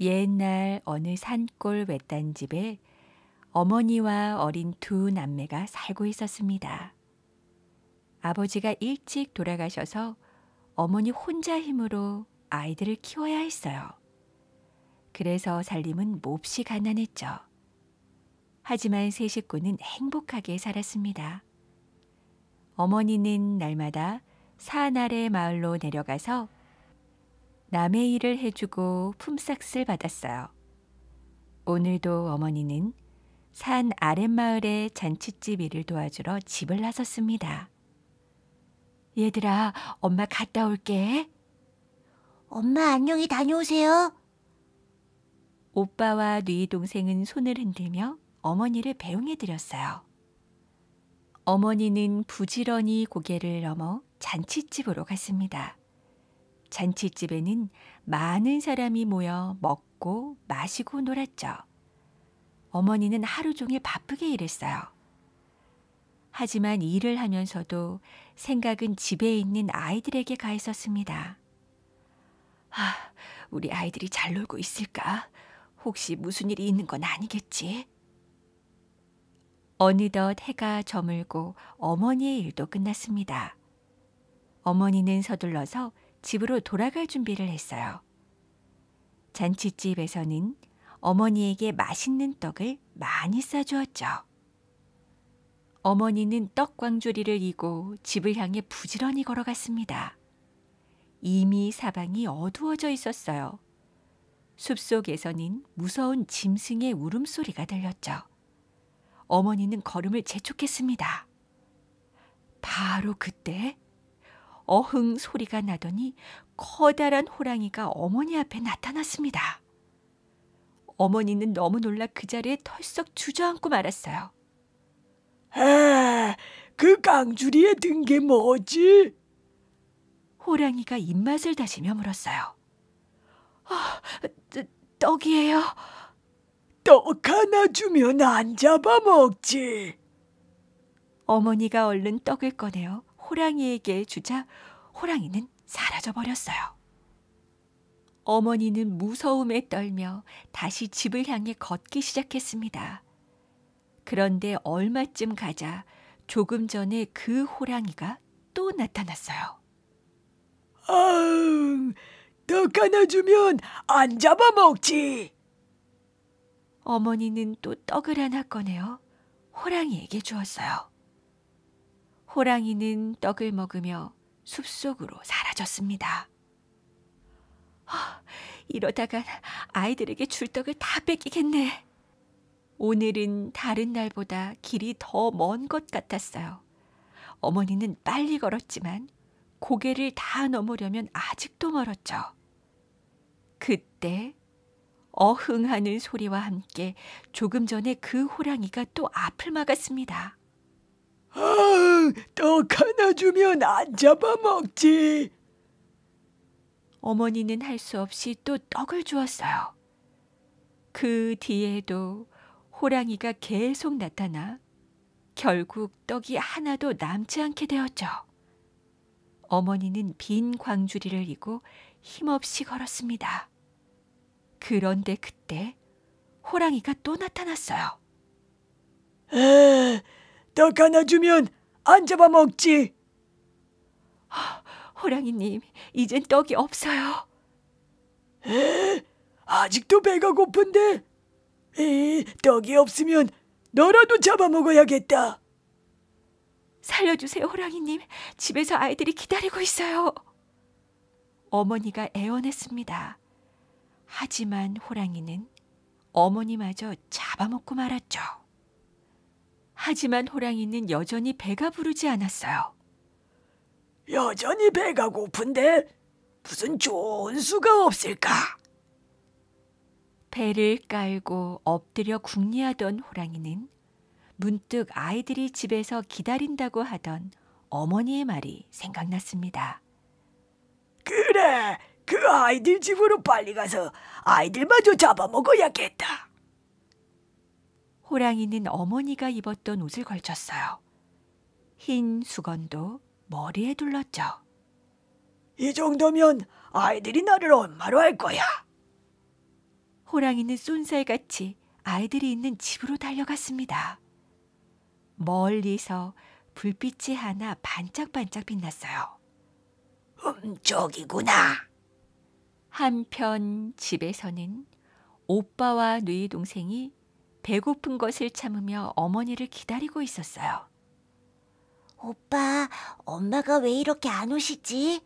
옛날 어느 산골 외딴 집에 어머니와 어린 두 남매가 살고 있었습니다. 아버지가 일찍 돌아가셔서 어머니 혼자 힘으로 아이들을 키워야 했어요. 그래서 살림은 몹시 가난했죠. 하지만 세 식구는 행복하게 살았습니다. 어머니는 날마다 산 아래 마을로 내려가서 남의 일을 해주고 품삯을 받았어요. 오늘도 어머니는 산 아랫마을의 잔칫집 일을 도와주러 집을 나섰습니다. 얘들아, 엄마 갔다 올게. 엄마 안녕히 다녀오세요. 오빠와 누이 동생은 손을 흔들며 어머니를 배웅해 드렸어요. 어머니는 부지런히 고개를 넘어 잔칫집으로 갔습니다. 잔치집에는 많은 사람이 모여 먹고 마시고 놀았죠. 어머니는 하루 종일 바쁘게 일했어요. 하지만 일을 하면서도 생각은 집에 있는 아이들에게 가 있었습니다. 아, 우리 아이들이 잘 놀고 있을까? 혹시 무슨 일이 있는 건 아니겠지? 어느덧 해가 저물고 어머니의 일도 끝났습니다. 어머니는 서둘러서 집으로 돌아갈 준비를 했어요. 잔치집에서는 어머니에게 맛있는 떡을 많이 싸주었죠. 어머니는 떡광조리를 이고 집을 향해 부지런히 걸어갔습니다. 이미 사방이 어두워져 있었어요. 숲속에서는 무서운 짐승의 울음소리가 들렸죠. 어머니는 걸음을 재촉했습니다. 바로 그때 어흥 소리가 나더니 커다란 호랑이가 어머니 앞에 나타났습니다. 어머니는 너무 놀라 그 자리에 털썩 주저앉고 말았어요. 아, 그 깡주리에 든 게 뭐지? 호랑이가 입맛을 다시며 물었어요. 아, 어, 떡이에요. 떡 하나 주면 안 잡아먹지. 어머니가 얼른 떡을 꺼내어 호랑이에게 주자 호랑이는 사라져 버렸어요. 어머니는 무서움에 떨며 다시 집을 향해 걷기 시작했습니다. 그런데 얼마쯤 가자 조금 전에 그 호랑이가 또 나타났어요. 아흥, 떡 하나 주면 안 잡아먹지. 어머니는 또 떡을 하나 꺼내어 호랑이에게 주었어요. 호랑이는 떡을 먹으며 숲속으로 사라졌습니다. 허, 아, 이러다간 아이들에게 줄떡을 다 뺏기겠네. 오늘은 다른 날보다 길이 더 먼 것 같았어요. 어머니는 빨리 걸었지만 고개를 다 넘으려면 아직도 멀었죠. 그때 어흥하는 소리와 함께 조금 전에 그 호랑이가 또 앞을 막았습니다. 아, 떡 하나 주면 안 잡아먹지. 어머니는 할 수 없이 또 떡을 주었어요. 그 뒤에도 호랑이가 계속 나타나 결국 떡이 하나도 남지 않게 되었죠. 어머니는 빈 광주리를 이고 힘없이 걸었습니다. 그런데 그때 호랑이가 또 나타났어요. 에, 아, 떡 하나 주면 안 잡아먹지. 아, 호랑이님, 이젠 떡이 없어요. 에? 아직도 배가 고픈데? 에 떡이 없으면 너라도 잡아먹어야겠다. 살려주세요, 호랑이님. 집에서 아이들이 기다리고 있어요. 어머니가 애원했습니다. 하지만 호랑이는 어머니마저 잡아먹고 말았죠. 하지만 호랑이는 여전히 배가 부르지 않았어요. 여전히 배가 고픈데 무슨 좋은 수가 없을까? 배를 깔고 엎드려 궁리하던 호랑이는 문득 아이들이 집에서 기다린다고 하던 어머니의 말이 생각났습니다. 그래, 그 아이들 집으로 빨리 가서 아이들마저 잡아먹어야겠다. 호랑이는 어머니가 입었던 옷을 걸쳤어요. 흰 수건도 머리에 둘렀죠. 이 정도면 아이들이 나를 엄마로 할 거야. 호랑이는 쏜살같이 아이들이 있는 집으로 달려갔습니다. 멀리서 불빛이 하나 반짝반짝 빛났어요. 음, 저기구나. 한편 집에서는 오빠와 누이 동생이 배고픈 것을 참으며 어머니를 기다리고 있었어요. 오빠, 엄마가 왜 이렇게 안 오시지?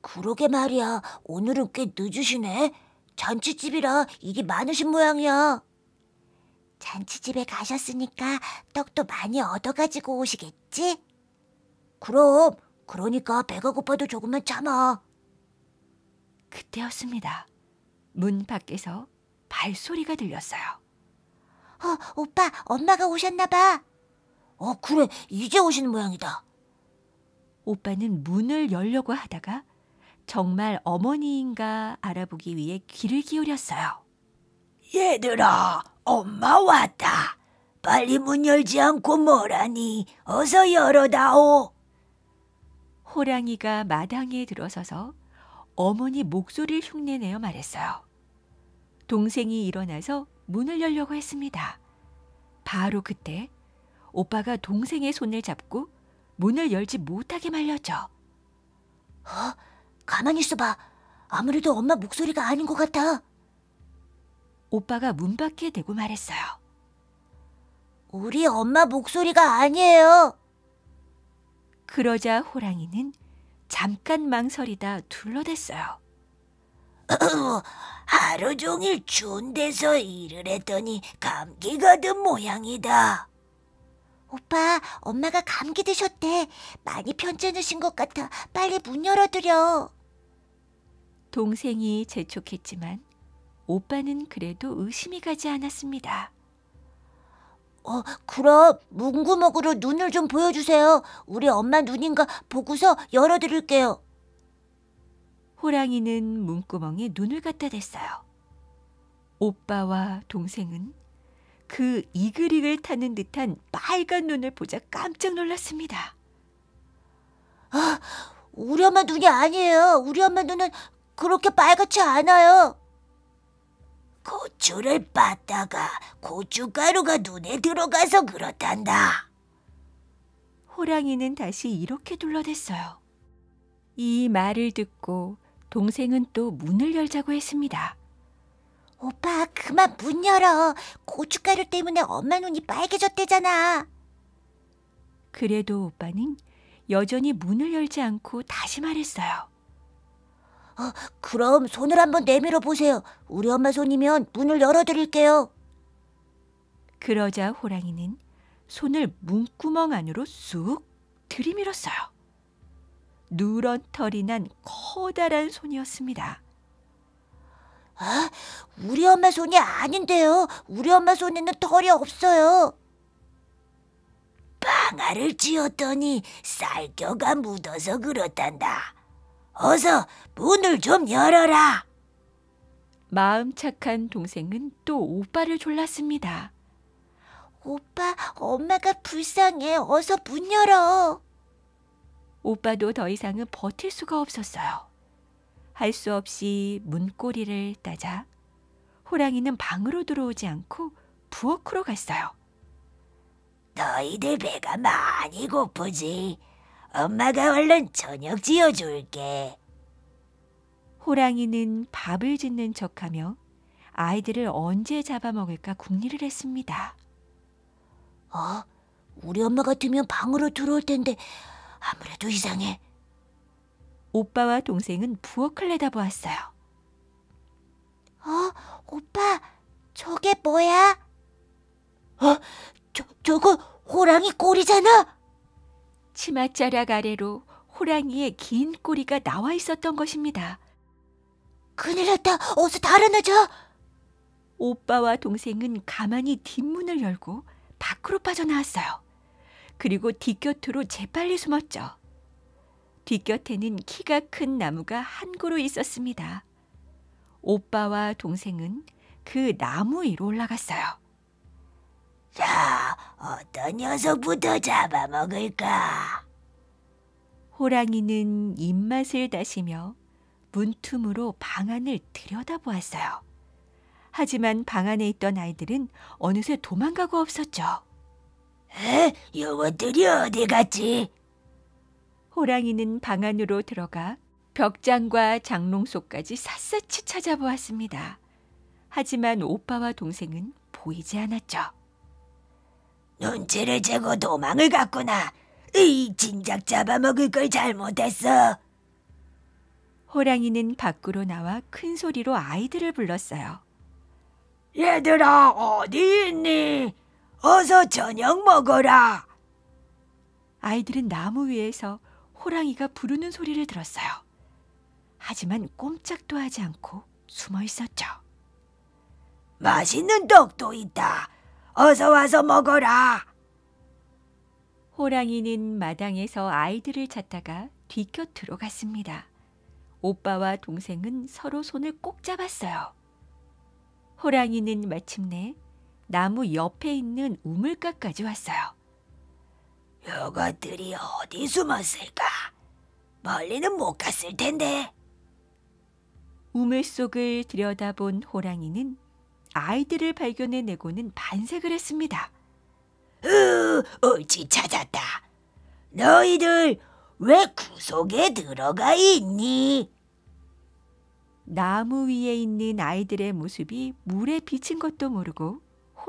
그러게 말이야. 오늘은 꽤 늦으시네. 잔치집이라 일이 많으신 모양이야. 잔치집에 가셨으니까 떡도 많이 얻어가지고 오시겠지? 그럼, 그러니까 배가 고파도 조금만 참아. 그때였습니다. 문 밖에서 발소리가 들렸어요. 어, 오빠, 엄마가 오셨나 봐. 어, 그래. 이제 오시는 모양이다. 오빠는 문을 열려고 하다가 정말 어머니인가 알아보기 위해 귀를 기울였어요. 얘들아, 엄마 왔다. 빨리 문 열지 않고 뭐라니. 어서 열어다오. 호랑이가 마당에 들어서서 어머니 목소리를 흉내내어 말했어요. 동생이 일어나서 문을 열려고 했습니다. 바로 그때 오빠가 동생의 손을 잡고 문을 열지 못하게 말렸죠. 어? 가만히 있어봐. 아무래도 엄마 목소리가 아닌 것 같아. 오빠가 문 밖에 대고 말했어요. 우리 엄마 목소리가 아니에요. 그러자 호랑이는 잠깐 망설이다 둘러댔어요. 하루 종일 추운 데서 일을 했더니 감기가 든 모양이다. 오빠, 엄마가 감기 드셨대. 많이 편찮으신 것 같아. 빨리 문 열어드려. 동생이 재촉했지만 오빠는 그래도 의심이 가지 않았습니다. 어, 그럼 문구멍으로 눈을 좀 보여주세요. 우리 엄마 눈인가 보고서 열어드릴게요. 호랑이는 문구멍에 눈을 갖다 댔어요. 오빠와 동생은 그 이글이글 타는 듯한 빨간 눈을 보자 깜짝 놀랐습니다. 아, 우리 엄마 눈이 아니에요. 우리 엄마 눈은 그렇게 빨갛지 않아요. 고추를 빻다가 고춧가루가 눈에 들어가서 그렇단다. 호랑이는 다시 이렇게 둘러댔어요. 이 말을 듣고 동생은 또 문을 열자고 했습니다. 오빠, 그만 문 열어. 고춧가루 때문에 엄마 눈이 빨개졌대잖아. 그래도 오빠는 여전히 문을 열지 않고 다시 말했어요. 어, 그럼 손을 한번 내밀어 보세요. 우리 엄마 손이면 문을 열어드릴게요. 그러자 호랑이는 손을 문구멍 안으로 쑥 들이밀었어요. 누런 털이 난 커다란 손이었습니다. 아, 우리 엄마 손이 아닌데요. 우리 엄마 손에는 털이 없어요. 방아를 쥐었더니 쌀겨가 묻어서 그렇단다. 어서 문을 좀 열어라. 마음 착한 동생은 또 오빠를 졸랐습니다. 오빠, 엄마가 불쌍해. 어서 문 열어. 오빠도 더 이상은 버틸 수가 없었어요. 할 수 없이 문고리를 따자 호랑이는 방으로 들어오지 않고 부엌으로 갔어요. 너희들 배가 많이 고프지. 엄마가 얼른 저녁 지어줄게. 호랑이는 밥을 짓는 척하며 아이들을 언제 잡아먹을까 궁리를 했습니다. 어? 우리 엄마 같으면 방으로 들어올 텐데 아무래도 이상해. 오빠와 동생은 부엌을 내다보았어요. 어, 오빠, 저게 뭐야? 어, 저, 저거 호랑이 꼬리잖아. 치맛자락 아래로 호랑이의 긴 꼬리가 나와 있었던 것입니다. 큰일 났다. 어서 달아나자. 오빠와 동생은 가만히 뒷문을 열고 밖으로 빠져나왔어요. 그리고 뒷곁으로 재빨리 숨었죠. 뒷곁에는 키가 큰 나무가 한 그루 있었습니다. 오빠와 동생은 그 나무 위로 올라갔어요. 자, 어떤 녀석부터 잡아먹을까? 호랑이는 입맛을 다시며 문틈으로 방 안을 들여다보았어요. 하지만 방 안에 있던 아이들은 어느새 도망가고 없었죠. 여요들이 어디 갔지? 호랑이는 방 안으로 들어가 벽장과 장롱속까지 샅샅이 찾아보았습니다. 하지만 오빠와 동생은 보이지 않았죠. 눈치를 채고 도망을 갔구나. 이 진작 잡아먹을 걸 잘못했어. 호랑이는 밖으로 나와 큰 소리로 아이들을 불렀어요. 얘들아 어디 있니? 어서 저녁 먹어라. 아이들은 나무 위에서 호랑이가 부르는 소리를 들었어요. 하지만 꼼짝도 하지 않고 숨어 있었죠. 맛있는 떡도 있다. 어서 와서 먹어라. 호랑이는 마당에서 아이들을 찾다가 뒤곁으로 갔습니다. 오빠와 동생은 서로 손을 꼭 잡았어요. 호랑이는 마침내 나무 옆에 있는 우물가까지 왔어요. 요것들이 어디 숨었을까? 멀리는 못 갔을 텐데. 우물 속을 들여다본 호랑이는 아이들을 발견해내고는 반색을 했습니다. 으, 옳지 찾았다. 너희들 왜 구석에 들어가 있니? 나무 위에 있는 아이들의 모습이 물에 비친 것도 모르고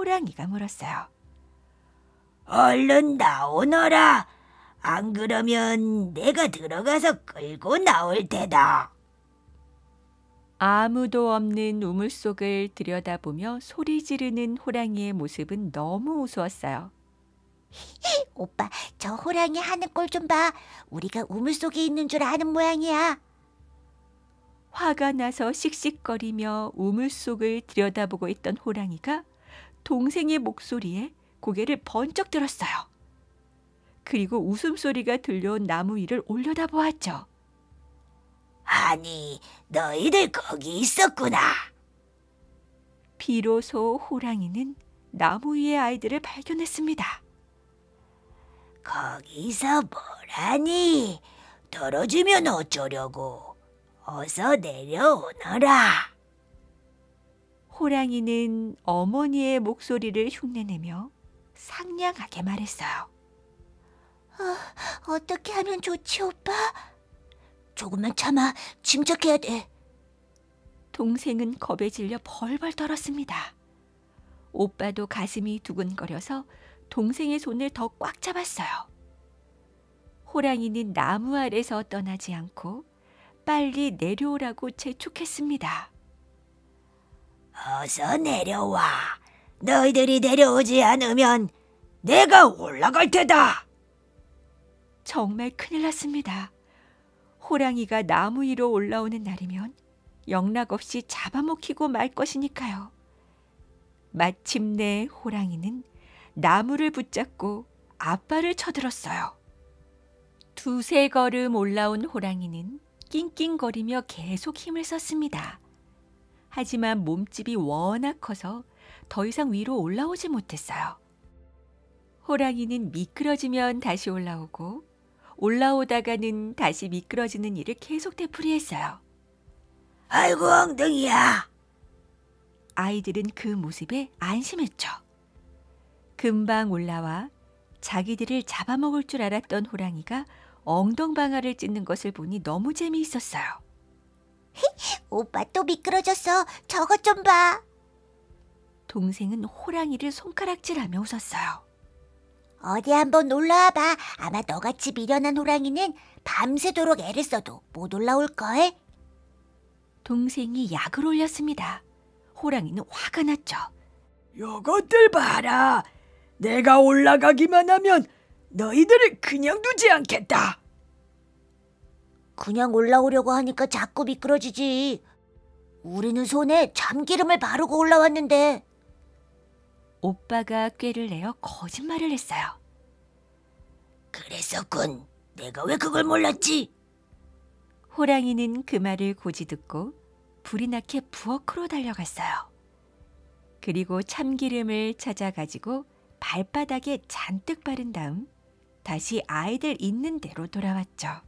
호랑이가 물었어요. 얼른 나오너라. 안 그러면 내가 들어가서 끌고 나올 테다. 아무도 없는 우물 속을 들여다보며 소리 지르는 호랑이의 모습은 너무 우스웠어요. 히히, 오빠, 저 호랑이 하는 꼴 좀 봐. 우리가 우물 속에 있는 줄 아는 모양이야. 화가 나서 씩씩거리며 우물 속을 들여다보고 있던 호랑이가 동생의 목소리에 고개를 번쩍 들었어요. 그리고 웃음소리가 들려온 나무 위를 올려다보았죠. 아니, 너희들 거기 있었구나. 비로소 호랑이는 나무 위의 아이들을 발견했습니다. 거기서 뭐라니? 떨어지면 어쩌려고. 어서 내려오너라. 호랑이는 어머니의 목소리를 흉내내며 상냥하게 말했어요. 어, 어떻게 하면 좋지, 오빠? 조금만 참아. 짐작해야 돼. 동생은 겁에 질려 벌벌 떨었습니다. 오빠도 가슴이 두근거려서 동생의 손을 더 꽉 잡았어요. 호랑이는 나무 아래서 떠나지 않고 빨리 내려오라고 재촉했습니다. 어서 내려와. 너희들이 내려오지 않으면 내가 올라갈 테다. 정말 큰일 났습니다. 호랑이가 나무 위로 올라오는 날이면 영락없이 잡아먹히고 말 것이니까요. 마침내 호랑이는 나무를 붙잡고 아빠를 쳐들었어요. 두세 걸음 올라온 호랑이는 낑낑거리며 계속 힘을 썼습니다. 하지만 몸집이 워낙 커서 더 이상 위로 올라오지 못했어요. 호랑이는 미끄러지면 다시 올라오고 올라오다가는 다시 미끄러지는 일을 계속 되풀이했어요. 아이고 엉덩이야. 아이들은 그 모습에 안심했죠. 금방 올라와 자기들을 잡아먹을 줄 알았던 호랑이가 엉덩방아를 찢는 것을 보니 너무 재미있었어요. 오빠 또 미끄러졌어. 저것 좀 봐. 동생은 호랑이를 손가락질하며 웃었어요. 어디 한번 놀러와 봐. 아마 너같이 미련한 호랑이는 밤새도록 애를 써도 못올라올 거에. 동생이 약을 올렸습니다. 호랑이는 화가 났죠. 요것들 봐라. 내가 올라가기만 하면 너희들을 그냥 두지 않겠다. 그냥 올라오려고 하니까 자꾸 미끄러지지. 우리는 손에 참기름을 바르고 올라왔는데. 오빠가 꾀를 내어 거짓말을 했어요. 그랬었군. 내가 왜 그걸 몰랐지? 호랑이는 그 말을 고지 듣고 불이 나게 부엌으로 달려갔어요. 그리고 참기름을 찾아가지고 발바닥에 잔뜩 바른 다음 다시 아이들 있는 대로 돌아왔죠.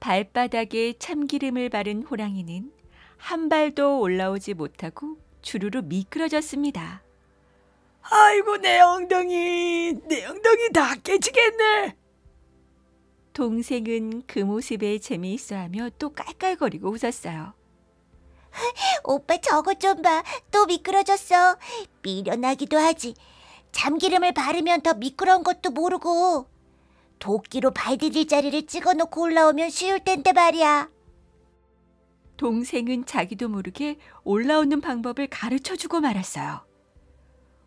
발바닥에 참기름을 바른 호랑이는 한 발도 올라오지 못하고 주르르 미끄러졌습니다. 아이고 내 엉덩이, 내 엉덩이 다 깨지겠네. 동생은 그 모습에 재미있어하며 또 깔깔거리고 웃었어요. 오빠 저거 좀 봐. 또 미끄러졌어. 미련하기도 하지. 참기름을 바르면 더 미끄러운 것도 모르고. 도끼로 발 디딜 자리를 찍어놓고 올라오면 쉬울 텐데 말이야. 동생은 자기도 모르게 올라오는 방법을 가르쳐 주고 말았어요.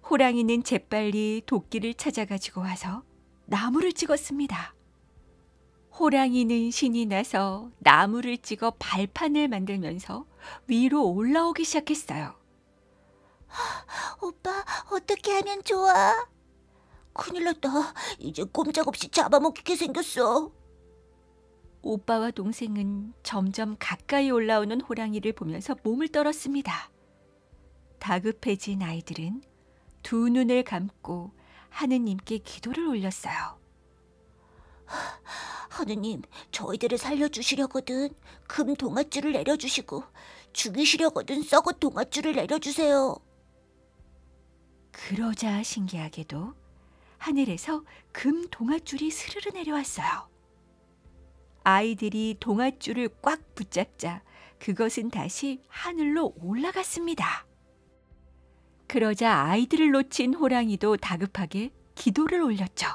호랑이는 재빨리 도끼를 찾아가지고 와서 나무를 찍었습니다. 호랑이는 신이 나서 나무를 찍어 발판을 만들면서 위로 올라오기 시작했어요. 오빠, 어떻게 하면 좋아? 큰일 났다. 이제 꼼짝없이 잡아먹히게 생겼어. 오빠와 동생은 점점 가까이 올라오는 호랑이를 보면서 몸을 떨었습니다. 다급해진 아이들은 두 눈을 감고 하느님께 기도를 올렸어요. 하느님, 저희들을 살려주시려거든 금 동아줄을 내려주시고 죽이시려거든 썩은 동아줄을 내려주세요. 그러자 신기하게도 하늘에서 금 동아줄이 스르르 내려왔어요. 아이들이 동아줄을 꽉 붙잡자 그것은 다시 하늘로 올라갔습니다. 그러자 아이들을 놓친 호랑이도 다급하게 기도를 올렸죠.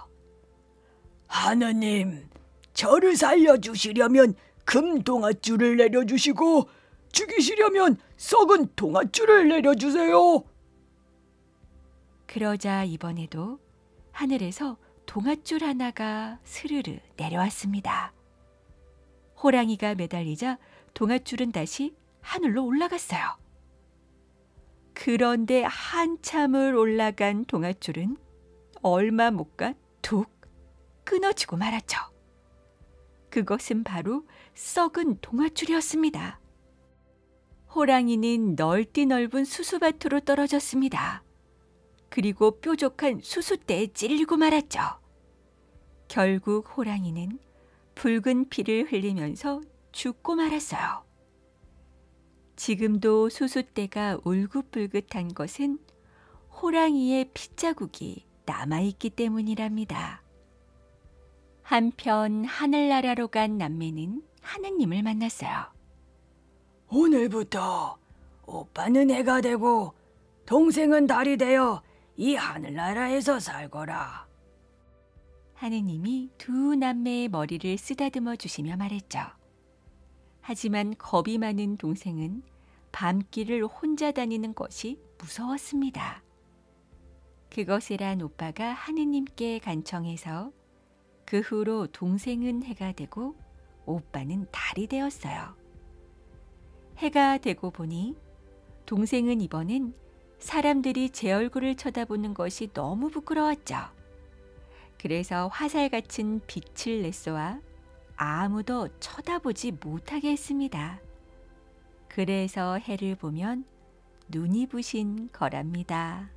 하나님, 저를 살려주시려면 금 동아줄을 내려주시고 죽이시려면 썩은 동아줄을 내려주세요. 그러자 이번에도 하늘에서 동아줄 하나가 스르르 내려왔습니다. 호랑이가 매달리자 동아줄은 다시 하늘로 올라갔어요. 그런데 한참을 올라간 동아줄은 얼마 못가툭 끊어지고 말았죠. 그것은 바로 썩은 동아줄이었습니다. 호랑이는 넓디 넓은 수수밭으로 떨어졌습니다. 그리고 뾰족한 수숫대에 찔리고 말았죠. 결국 호랑이는 붉은 피를 흘리면서 죽고 말았어요. 지금도 수숫대가 울긋불긋한 것은 호랑이의 핏자국이 남아있기 때문이랍니다. 한편 하늘나라로 간 남매는 하느님을 만났어요. 오늘부터 오빠는 해가 되고 동생은 달이 되어 이 하늘나라에서 살거라. 하느님이 두 남매의 머리를 쓰다듬어 주시며 말했죠. 하지만 겁이 많은 동생은 밤길을 혼자 다니는 것이 무서웠습니다. 그것을 한 오빠가 하느님께 간청해서 그 후로 동생은 해가 되고 오빠는 달이 되었어요. 해가 되고 보니 동생은 이번엔 사람들이 제 얼굴을 쳐다보는 것이 너무 부끄러웠죠. 그래서 화살 같은 빛을 내쏘아 아무도 쳐다보지 못하게 했습니다. 그래서 해를 보면 눈이 부신 거랍니다.